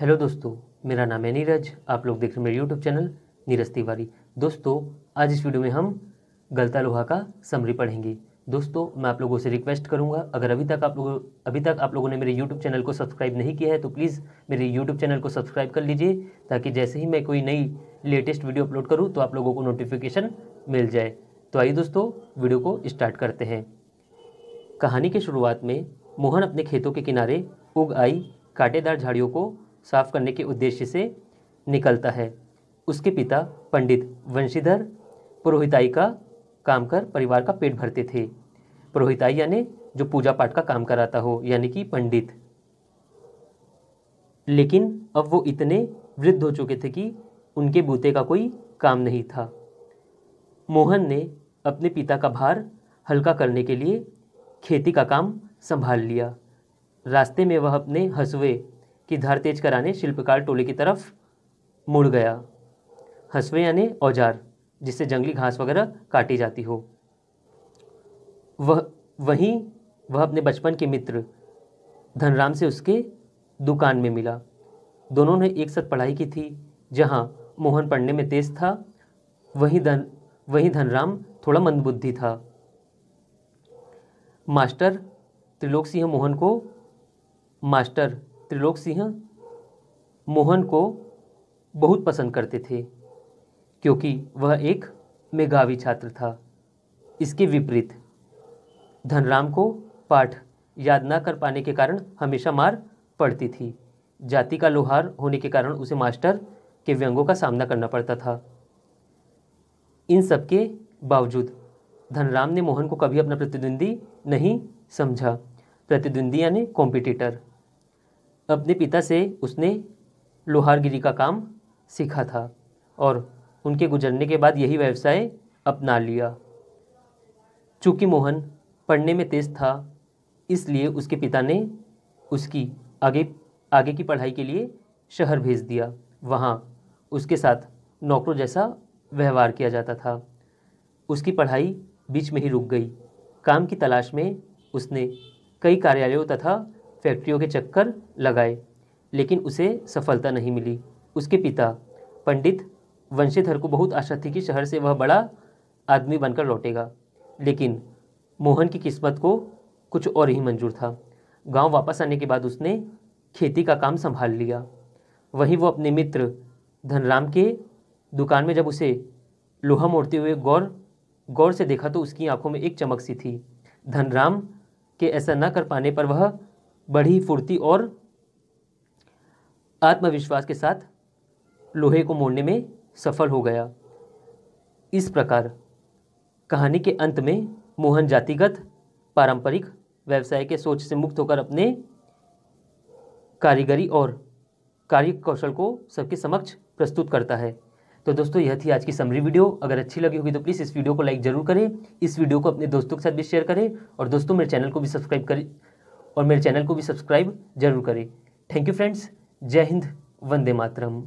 hello दोस्तों मेरा नाम है नीरज आप लोग देख रहे हैं मेरे यूट्यूब चैनल नीरज तिवारी दोस्तों आज इस वीडियो में हम गलता लोहा का समरी पढ़ेंगे दोस्तों मैं आप लोगों से रिक्वेस्ट करूंगा अगर अभी तक आप लोग अभी तक आप लोगों ने मेरे यूट्यूब चैनल को सब्सक्राइब नहीं किया है तो प्लीज़ मेरे यूट्यूब चैनल को सब्सक्राइब कर लीजिए ताकि जैसे ही मैं कोई नई लेटेस्ट वीडियो अपलोड करूँ तो आप लोगों को नोटिफिकेशन मिल जाए तो आइए दोस्तों वीडियो को स्टार्ट करते हैं कहानी की शुरुआत में मोहन अपने खेतों के किनारे उग आई कांटेदार झाड़ियों को साफ करने के उद्देश्य से निकलता है उसके पिता पंडित वंशीधर पुरोहिताई का काम कर परिवार का पेट भरते थे पुरोहिताई यानी जो पूजा पाठ का काम कराता हो यानी कि पंडित लेकिन अब वो इतने वृद्ध हो चुके थे कि उनके बूते का कोई काम नहीं था मोहन ने अपने पिता का भार हल्का करने के लिए खेती का काम संभाल लिया रास्ते में वह अपने हंसुए कि धार तेज कराने शिल्पकार टोले की तरफ मुड़ गया हंसवे यानी औजार जिससे जंगली घास वगैरह काटी जाती हो वह वहीं वह अपने बचपन के मित्र धनराम से उसके दुकान में मिला दोनों ने एक साथ पढ़ाई की थी जहाँ मोहन पढ़ने में तेज था वहीं धन वहीं धनराम थोड़ा मंदबुद्धि था मास्टर त्रिलोक सिंह मोहन को मास्टर त्रिलोक सिंह मोहन को बहुत पसंद करते थे क्योंकि वह एक मेघावी छात्र था इसके विपरीत धनराम को पाठ याद ना कर पाने के कारण हमेशा मार पड़ती थी जाति का लोहार होने के कारण उसे मास्टर के व्यंगों का सामना करना पड़ता था इन सब के बावजूद धनराम ने मोहन को कभी अपना प्रतिद्वंदी नहीं समझा प्रतिद्वंदी यानी कॉम्पिटिटर अपने पिता से उसने लोहारगिरी का काम सीखा था और उनके गुजरने के बाद यही व्यवसाय अपना लिया चूँकि मोहन पढ़ने में तेज था इसलिए उसके पिता ने उसकी आगे आगे की पढ़ाई के लिए शहर भेज दिया वहाँ उसके साथ नौकरों जैसा व्यवहार किया जाता था उसकी पढ़ाई बीच में ही रुक गई काम की तलाश में उसने कई कार्यालयों तथा फैक्ट्रियों के चक्कर लगाए लेकिन उसे सफलता नहीं मिली उसके पिता पंडित वंशीधर को बहुत आशा थी कि शहर से वह बड़ा आदमी बनकर लौटेगा लेकिन मोहन की किस्मत को कुछ और ही मंजूर था गांव वापस आने के बाद उसने खेती का काम संभाल लिया वहीं वो अपने मित्र धनराम के दुकान में जब उसे लोहा मोड़ते हुए गौर गौर से देखा तो उसकी आंखों में एक चमक सी थी धनराम के ऐसा न कर पाने पर वह बड़ी फुर्ती और आत्मविश्वास के साथ लोहे को मोड़ने में सफल हो गया इस प्रकार कहानी के अंत में मोहन जातिगत पारंपरिक व्यवसाय के सोच से मुक्त होकर अपने कारीगरी और कार्य कौशल को सबके समक्ष प्रस्तुत करता है तो दोस्तों यह थी आज की समरी वीडियो अगर अच्छी लगी होगी तो प्लीज़ इस वीडियो को लाइक ज़रूर करें इस वीडियो को अपने दोस्तों के साथ भी शेयर करें और दोस्तों मेरे चैनल को भी सब्सक्राइब करें और मेरे चैनल को भी सब्सक्राइब जरूर करें थैंक यू फ्रेंड्स जय हिंद वंदे मातरम